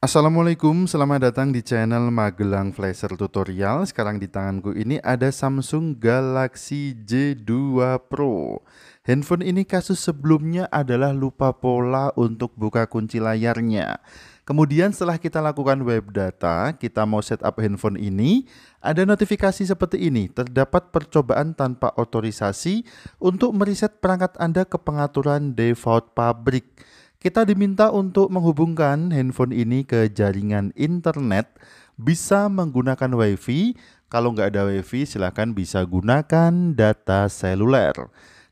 Assalamualaikum, selamat datang di channel Magelang Flasher Tutorial. Sekarang di tanganku ini ada Samsung Galaxy J2 Pro. Handphone ini kasus sebelumnya adalah lupa pola untuk buka kunci layarnya. Kemudian setelah kita lakukan web data, kita mau setup handphone ini, ada notifikasi seperti ini, terdapat percobaan tanpa otorisasi untuk mereset perangkat Anda ke pengaturan default pabrik kita diminta untuk menghubungkan handphone ini ke jaringan internet bisa menggunakan WiFi. Kalau nggak ada WiFi, silakan bisa gunakan data seluler.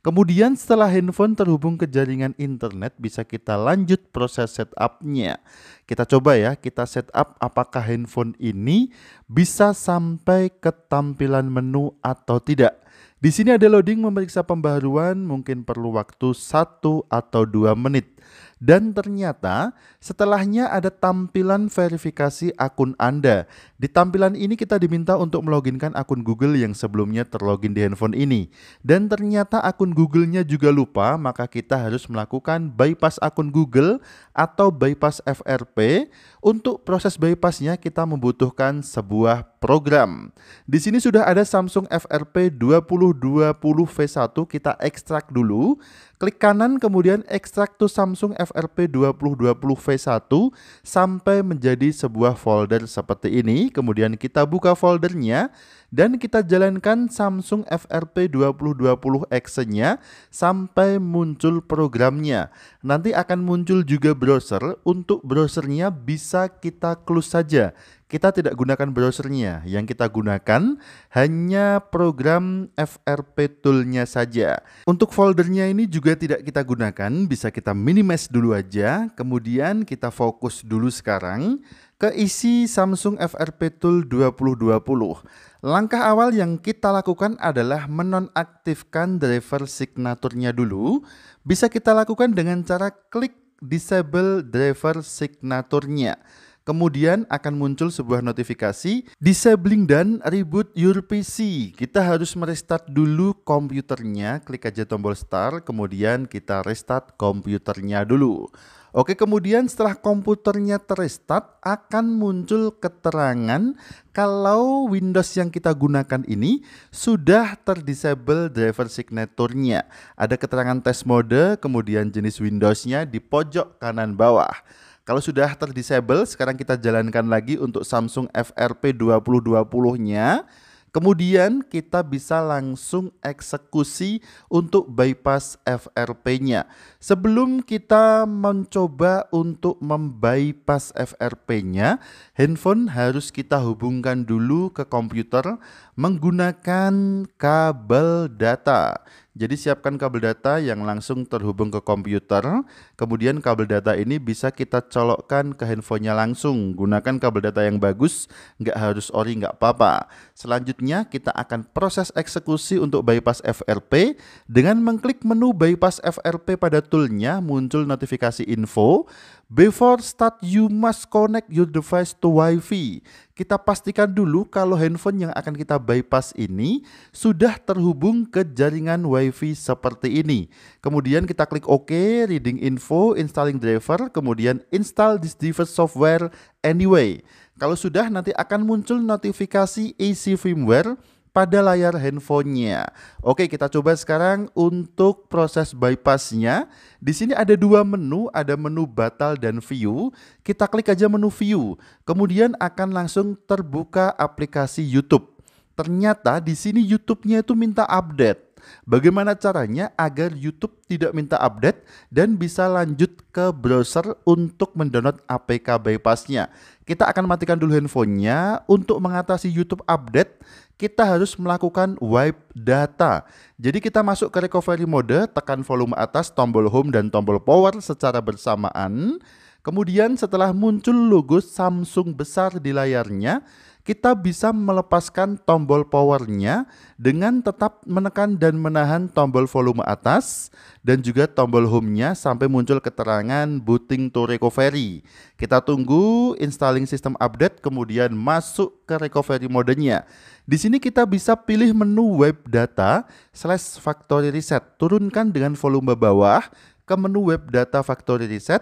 Kemudian setelah handphone terhubung ke jaringan internet, bisa kita lanjut proses setupnya. Kita coba ya, kita setup apakah handphone ini bisa sampai ke tampilan menu atau tidak. Di sini ada loading memeriksa pembaruan, mungkin perlu waktu satu atau dua menit. Dan ternyata setelahnya ada tampilan verifikasi akun Anda. Di tampilan ini kita diminta untuk meloginkan akun Google yang sebelumnya terlogin di handphone ini. Dan ternyata akun Google-nya juga lupa, maka kita harus melakukan bypass akun Google atau bypass FRP. Untuk proses bypassnya kita membutuhkan sebuah program. Di sini sudah ada Samsung FRP 2020 V1 kita ekstrak dulu. Klik kanan kemudian ekstrak to Samsung FRP 2020 V1 sampai menjadi sebuah folder seperti ini. Kemudian kita buka foldernya dan kita jalankan Samsung FRP 2020 x nya sampai muncul programnya. Nanti akan muncul juga browser. Untuk browsernya bisa kita close saja kita tidak gunakan browsernya. Yang kita gunakan hanya program FRP toolnya saja. Untuk foldernya ini juga tidak kita gunakan, bisa kita minimize dulu aja. Kemudian kita fokus dulu sekarang ke isi Samsung FRP tool 2020. Langkah awal yang kita lakukan adalah menonaktifkan driver signaturnya dulu. Bisa kita lakukan dengan cara klik disable driver signaturnya. Kemudian akan muncul sebuah notifikasi disabling dan reboot your PC. Kita harus merestart dulu komputernya. Klik aja tombol start, kemudian kita restart komputernya dulu. Oke, kemudian setelah komputernya terestart akan muncul keterangan kalau Windows yang kita gunakan ini sudah terdisable driver signaturnya. Ada keterangan test mode, kemudian jenis Windowsnya di pojok kanan bawah. Kalau sudah terdisable, sekarang kita jalankan lagi untuk Samsung FRP 2020-nya. Kemudian kita bisa langsung eksekusi untuk bypass FRP-nya. Sebelum kita mencoba untuk membypass FRP-nya, handphone harus kita hubungkan dulu ke komputer menggunakan kabel data. Jadi siapkan kabel data yang langsung terhubung ke komputer, kemudian kabel data ini bisa kita colokkan ke handphonenya langsung. Gunakan kabel data yang bagus, nggak harus ori, nggak apa-apa. Selanjutnya kita akan proses eksekusi untuk bypass FRP dengan mengklik menu bypass FRP pada toolnya muncul notifikasi info. Before start, you must connect your device to Wi-Fi. Kita pastikan dulu kalau handphone yang akan kita bypass ini sudah terhubung ke jaringan Wi-Fi seperti ini. Kemudian kita klik OK, reading info, installing driver, kemudian install this device software anyway. Kalau sudah nanti akan muncul notifikasi AC e firmware pada layar handphonenya. Oke, kita coba sekarang untuk proses bypassnya. Di sini ada dua menu, ada menu batal dan view. Kita klik aja menu view, kemudian akan langsung terbuka aplikasi YouTube. Ternyata di sini YouTube-nya itu minta update. Bagaimana caranya agar YouTube tidak minta update dan bisa lanjut ke browser untuk mendownload APK bypassnya? Kita akan matikan dulu handphonenya untuk mengatasi YouTube update kita harus melakukan wipe data. Jadi kita masuk ke recovery mode, tekan volume atas, tombol home dan tombol power secara bersamaan. Kemudian setelah muncul logo Samsung besar di layarnya, kita bisa melepaskan tombol powernya dengan tetap menekan dan menahan tombol volume atas dan juga tombol home-nya sampai muncul keterangan booting to recovery. Kita tunggu installing system update kemudian masuk ke recovery modenya. Di sini kita bisa pilih menu web data slash factory reset. Turunkan dengan volume bawah ke menu web data factory reset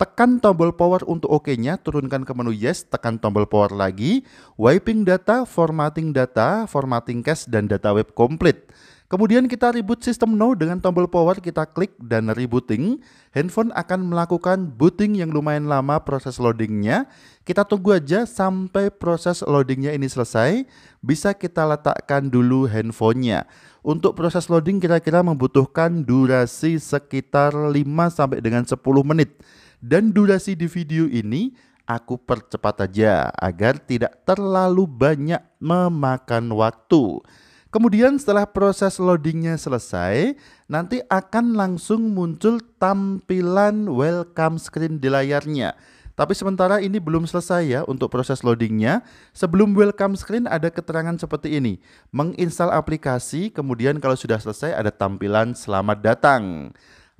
Tekan tombol power untuk OK-nya, turunkan ke menu Yes, tekan tombol power lagi, wiping data, formatting data, formatting cache, dan data web complete. Kemudian kita reboot sistem no dengan tombol power, kita klik dan rebooting. Handphone akan melakukan booting yang lumayan lama proses loadingnya. Kita tunggu aja sampai proses loadingnya ini selesai, bisa kita letakkan dulu handphonenya. Untuk proses loading kira-kira membutuhkan durasi sekitar 5 sampai dengan 10 menit. Dan durasi di video ini aku percepat aja agar tidak terlalu banyak memakan waktu. Kemudian setelah proses loadingnya selesai, nanti akan langsung muncul tampilan welcome screen di layarnya. Tapi sementara ini belum selesai ya untuk proses loadingnya. Sebelum welcome screen ada keterangan seperti ini. Menginstal aplikasi, kemudian kalau sudah selesai ada tampilan selamat datang.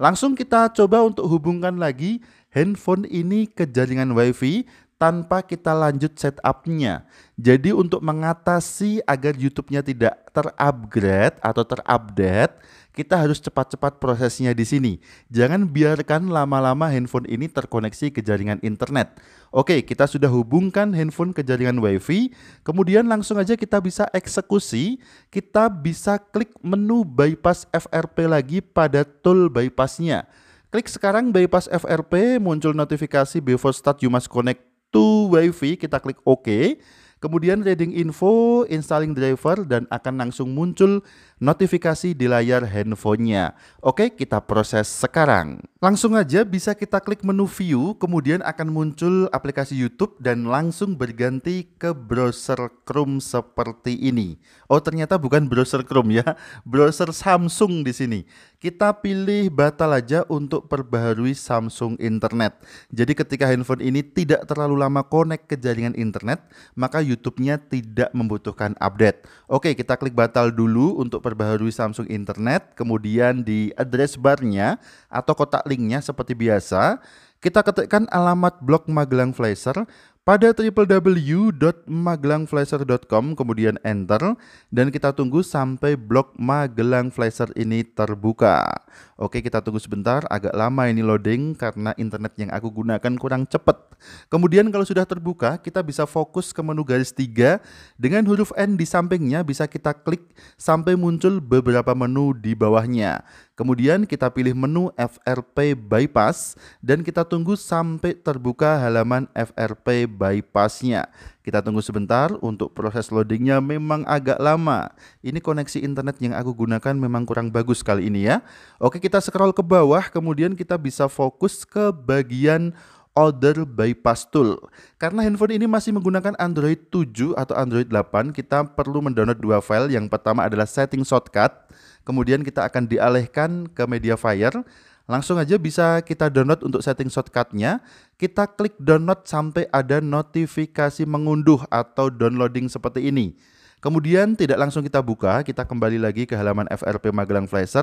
Langsung kita coba untuk hubungkan lagi handphone ini ke jaringan WiFi tanpa kita lanjut setupnya. Jadi untuk mengatasi agar YouTube-nya tidak terupgrade atau terupdate, kita harus cepat-cepat prosesnya di sini. Jangan biarkan lama-lama handphone ini terkoneksi ke jaringan internet. Oke, kita sudah hubungkan handphone ke jaringan WiFi, kemudian langsung aja kita bisa eksekusi, kita bisa klik menu bypass FRP lagi pada tool bypassnya. nya Klik sekarang bypass FRP, muncul notifikasi before start you must connect to WiFi, kita klik OK. Kemudian reading info, installing driver, dan akan langsung muncul notifikasi di layar handphonenya. Oke, kita proses sekarang. Langsung aja bisa kita klik menu view, kemudian akan muncul aplikasi YouTube dan langsung berganti ke browser Chrome seperti ini. Oh, ternyata bukan browser Chrome ya, browser Samsung di sini. Kita pilih batal aja untuk perbaharui Samsung internet. Jadi ketika handphone ini tidak terlalu lama connect ke jaringan internet, maka YouTube-nya tidak membutuhkan update. Oke, kita klik batal dulu untuk memperbaharui Samsung Internet, kemudian di address barnya atau kotak linknya seperti biasa, kita ketikkan alamat blog Magelang Flasher, pada www.magelangflasher.com kemudian enter dan kita tunggu sampai blog Magelang Flasher ini terbuka. Oke, kita tunggu sebentar, agak lama ini loading karena internet yang aku gunakan kurang cepat. Kemudian kalau sudah terbuka, kita bisa fokus ke menu garis 3 dengan huruf N di sampingnya bisa kita klik sampai muncul beberapa menu di bawahnya. Kemudian kita pilih menu FRP bypass dan kita tunggu sampai terbuka halaman FRP bypassnya. Kita tunggu sebentar untuk proses loadingnya memang agak lama. Ini koneksi internet yang aku gunakan memang kurang bagus kali ini ya. Oke kita scroll ke bawah kemudian kita bisa fokus ke bagian Order Bypass Tool. Karena handphone ini masih menggunakan Android 7 atau Android 8, kita perlu mendownload dua file. Yang pertama adalah setting shortcut kemudian kita akan dialihkan ke media fire. Langsung aja bisa kita download untuk setting shortcutnya. Kita klik download sampai ada notifikasi mengunduh atau downloading seperti ini. Kemudian tidak langsung kita buka, kita kembali lagi ke halaman FRP Magelang Flasher.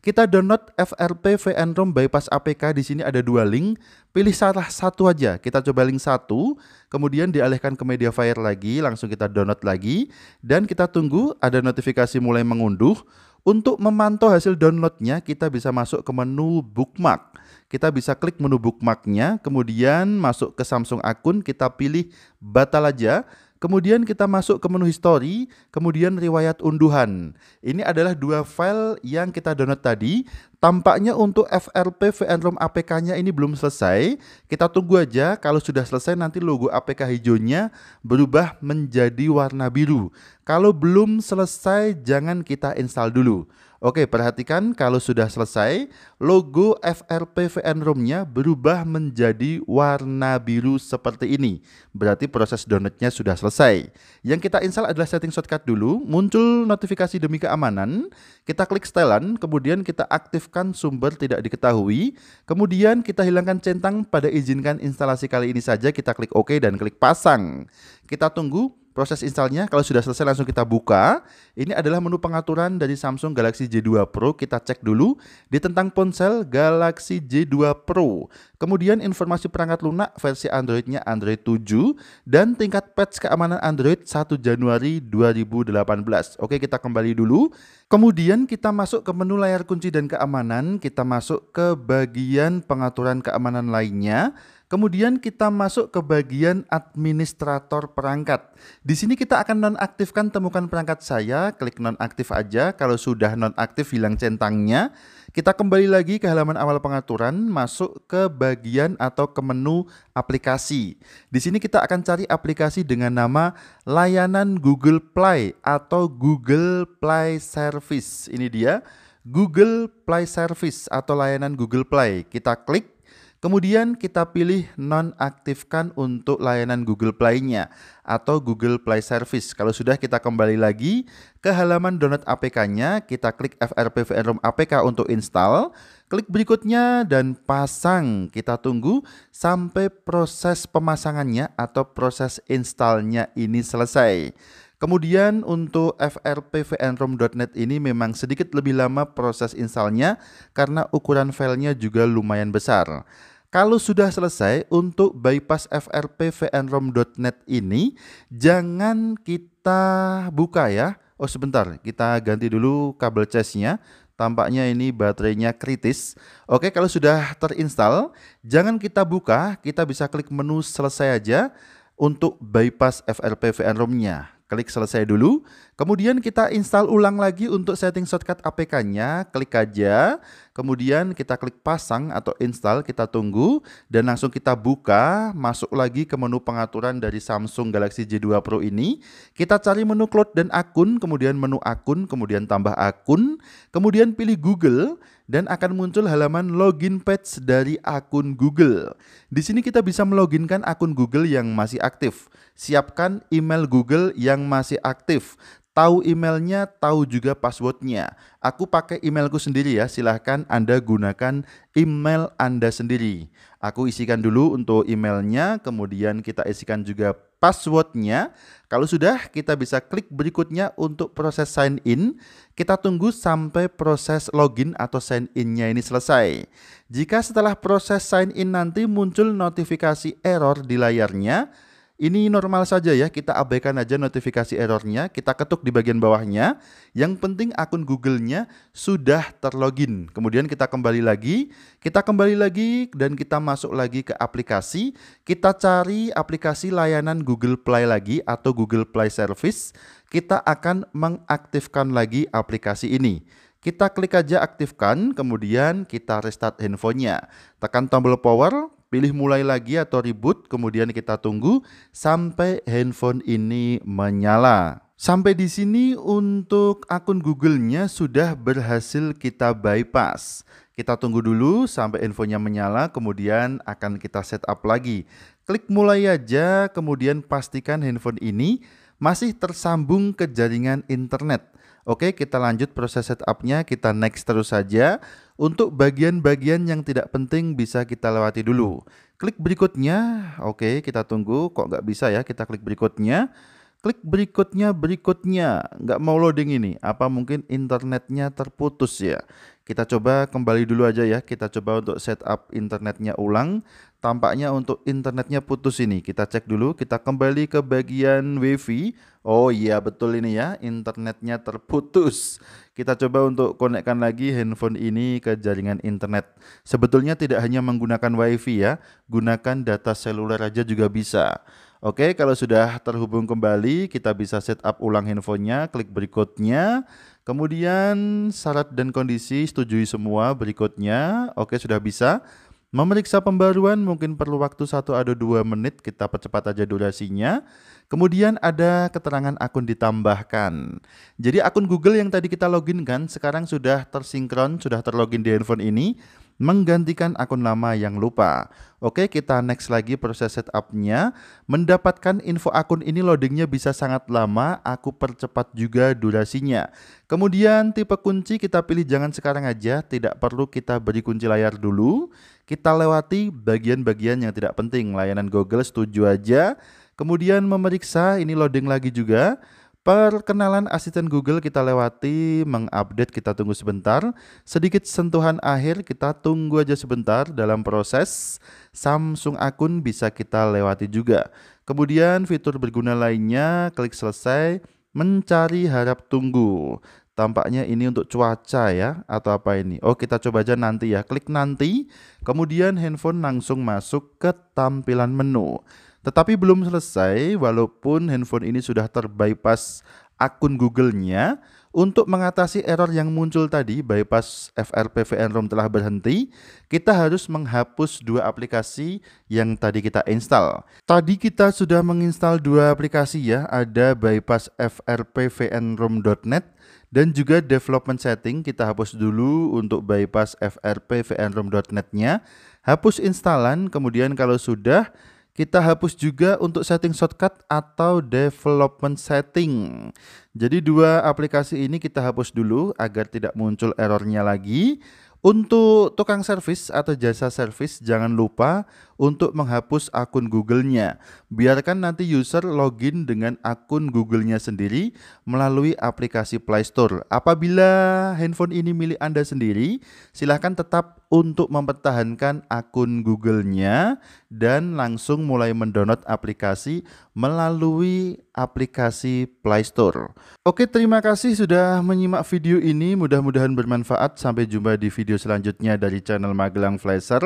Kita download FRP VN ROM bypass APK di sini ada dua link. Pilih salah satu aja. Kita coba link satu, kemudian dialihkan ke Mediafire lagi, langsung kita download lagi dan kita tunggu ada notifikasi mulai mengunduh. Untuk memantau hasil downloadnya, kita bisa masuk ke menu bookmark. Kita bisa klik menu bookmarknya, kemudian masuk ke Samsung akun, kita pilih batal aja. Kemudian kita masuk ke menu history, kemudian riwayat unduhan. Ini adalah dua file yang kita download tadi. Tampaknya untuk FRP VNROM APK-nya ini belum selesai. Kita tunggu aja kalau sudah selesai nanti logo APK hijaunya berubah menjadi warna biru. Kalau belum selesai jangan kita install dulu. Oke, perhatikan kalau sudah selesai, logo FRP VN Room-nya berubah menjadi warna biru seperti ini. Berarti proses downloadnya sudah selesai. Yang kita install adalah setting shortcut dulu, muncul notifikasi demi keamanan, kita klik setelan, kemudian kita aktifkan sumber tidak diketahui, kemudian kita hilangkan centang pada izinkan instalasi kali ini saja, kita klik OK dan klik pasang. Kita tunggu Proses installnya kalau sudah selesai langsung kita buka. Ini adalah menu pengaturan dari Samsung Galaxy J2 Pro. Kita cek dulu di tentang ponsel Galaxy J2 Pro. Kemudian informasi perangkat lunak versi Androidnya Android 7 dan tingkat patch keamanan Android 1 Januari 2018. Oke kita kembali dulu. Kemudian kita masuk ke menu layar kunci dan keamanan. Kita masuk ke bagian pengaturan keamanan lainnya. Kemudian kita masuk ke bagian administrator perangkat. Di sini kita akan nonaktifkan temukan perangkat saya, klik nonaktif aja. Kalau sudah nonaktif hilang centangnya, kita kembali lagi ke halaman awal pengaturan, masuk ke bagian atau ke menu aplikasi. Di sini kita akan cari aplikasi dengan nama layanan Google Play atau Google Play Service. Ini dia. Google Play Service atau layanan Google Play. Kita klik Kemudian kita pilih nonaktifkan untuk layanan Google Play-nya atau Google Play Service. Kalau sudah kita kembali lagi ke halaman download APK-nya, kita klik VPN ROM APK untuk install, klik berikutnya dan pasang. Kita tunggu sampai proses pemasangannya atau proses installnya ini selesai. Kemudian untuk frpvnrom.net ini memang sedikit lebih lama proses installnya karena ukuran filenya juga lumayan besar. Kalau sudah selesai untuk bypass FRP vnrom.net ini, jangan kita buka ya. Oh sebentar, kita ganti dulu kabel casnya. Tampaknya ini baterainya kritis. Oke, kalau sudah terinstall, jangan kita buka. Kita bisa klik menu selesai aja untuk bypass FRP VNROM-nya. Klik selesai dulu. Kemudian kita install ulang lagi untuk setting shortcut APK-nya. Klik aja. Kemudian kita klik pasang atau install. Kita tunggu. Dan langsung kita buka. Masuk lagi ke menu pengaturan dari Samsung Galaxy J2 Pro ini. Kita cari menu cloud dan akun. Kemudian menu akun. Kemudian tambah akun. Kemudian pilih Google dan akan muncul halaman login page dari akun Google. Di sini kita bisa meloginkan akun Google yang masih aktif. Siapkan email Google yang masih aktif. Tahu emailnya, tahu juga passwordnya. Aku pakai emailku sendiri ya, silahkan Anda gunakan email Anda sendiri. Aku isikan dulu untuk emailnya, kemudian kita isikan juga passwordnya. Kalau sudah, kita bisa klik berikutnya untuk proses sign in. Kita tunggu sampai proses login atau sign in-nya ini selesai. Jika setelah proses sign in nanti muncul notifikasi error di layarnya, ini normal saja ya, kita abaikan aja notifikasi errornya, kita ketuk di bagian bawahnya. Yang penting akun Google-nya sudah terlogin. Kemudian kita kembali lagi, kita kembali lagi dan kita masuk lagi ke aplikasi. Kita cari aplikasi layanan Google Play lagi atau Google Play Service. Kita akan mengaktifkan lagi aplikasi ini. Kita klik aja aktifkan, kemudian kita restart handphonenya. Tekan tombol power, Pilih mulai lagi atau reboot, kemudian kita tunggu sampai handphone ini menyala. Sampai di sini untuk akun Google-nya sudah berhasil kita bypass. Kita tunggu dulu sampai infonya menyala, kemudian akan kita setup lagi. Klik mulai aja, kemudian pastikan handphone ini masih tersambung ke jaringan internet Oke, kita lanjut proses setupnya, kita next terus saja. Untuk bagian-bagian yang tidak penting bisa kita lewati dulu. Klik berikutnya, oke kita tunggu, kok nggak bisa ya kita klik berikutnya. Klik berikutnya, berikutnya, nggak mau loading ini. Apa mungkin internetnya terputus ya? Kita coba kembali dulu aja ya. Kita coba untuk setup internetnya ulang. Tampaknya untuk internetnya putus ini. Kita cek dulu. Kita kembali ke bagian WiFi. Oh iya betul ini ya. Internetnya terputus. Kita coba untuk konekkan lagi handphone ini ke jaringan internet. Sebetulnya tidak hanya menggunakan WiFi ya. Gunakan data seluler aja juga bisa. Oke, kalau sudah terhubung kembali, kita bisa setup ulang handphonenya, klik berikutnya, Kemudian syarat dan kondisi setujui semua berikutnya. Oke, sudah bisa. Memeriksa pembaruan mungkin perlu waktu 1 atau 2 menit, kita percepat aja durasinya. Kemudian ada keterangan akun ditambahkan. Jadi akun Google yang tadi kita login kan sekarang sudah tersinkron, sudah terlogin di handphone ini menggantikan akun lama yang lupa. Oke, kita next lagi proses setupnya. Mendapatkan info akun ini loadingnya bisa sangat lama, aku percepat juga durasinya. Kemudian tipe kunci kita pilih jangan sekarang aja, tidak perlu kita beri kunci layar dulu. Kita lewati bagian-bagian yang tidak penting, layanan Google setuju aja. Kemudian memeriksa, ini loading lagi juga. Perkenalan asisten Google kita lewati, mengupdate kita tunggu sebentar. Sedikit sentuhan akhir kita tunggu aja sebentar dalam proses Samsung akun bisa kita lewati juga. Kemudian fitur berguna lainnya, klik selesai, mencari harap tunggu. Tampaknya ini untuk cuaca ya atau apa ini? Oh, kita coba aja nanti ya. Klik nanti, kemudian handphone langsung masuk ke tampilan menu. Tetapi belum selesai walaupun handphone ini sudah terbypass akun Google-nya untuk mengatasi error yang muncul tadi bypass FRP VN ROM telah berhenti, kita harus menghapus dua aplikasi yang tadi kita install. Tadi kita sudah menginstal dua aplikasi ya, ada bypass FRP VN ROM.net dan juga development setting kita hapus dulu untuk bypass FRP vnrom.net-nya. Hapus instalan, kemudian kalau sudah kita hapus juga untuk setting shortcut atau development setting. Jadi dua aplikasi ini kita hapus dulu agar tidak muncul errornya lagi. Untuk tukang servis atau jasa servis, jangan lupa untuk menghapus akun Google-nya. Biarkan nanti user login dengan akun Google-nya sendiri melalui aplikasi Play Store. Apabila handphone ini milik Anda sendiri, silahkan tetap untuk mempertahankan akun Google-nya dan langsung mulai mendownload aplikasi melalui aplikasi Play Store. Oke, terima kasih sudah menyimak video ini. Mudah-mudahan bermanfaat. Sampai jumpa di video video selanjutnya dari channel Magelang Flasher.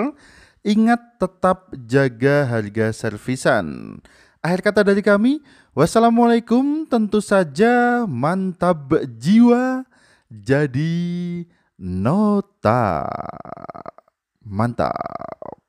Ingat tetap jaga harga servisan. Akhir kata dari kami, wassalamualaikum tentu saja mantap jiwa jadi nota. Mantap.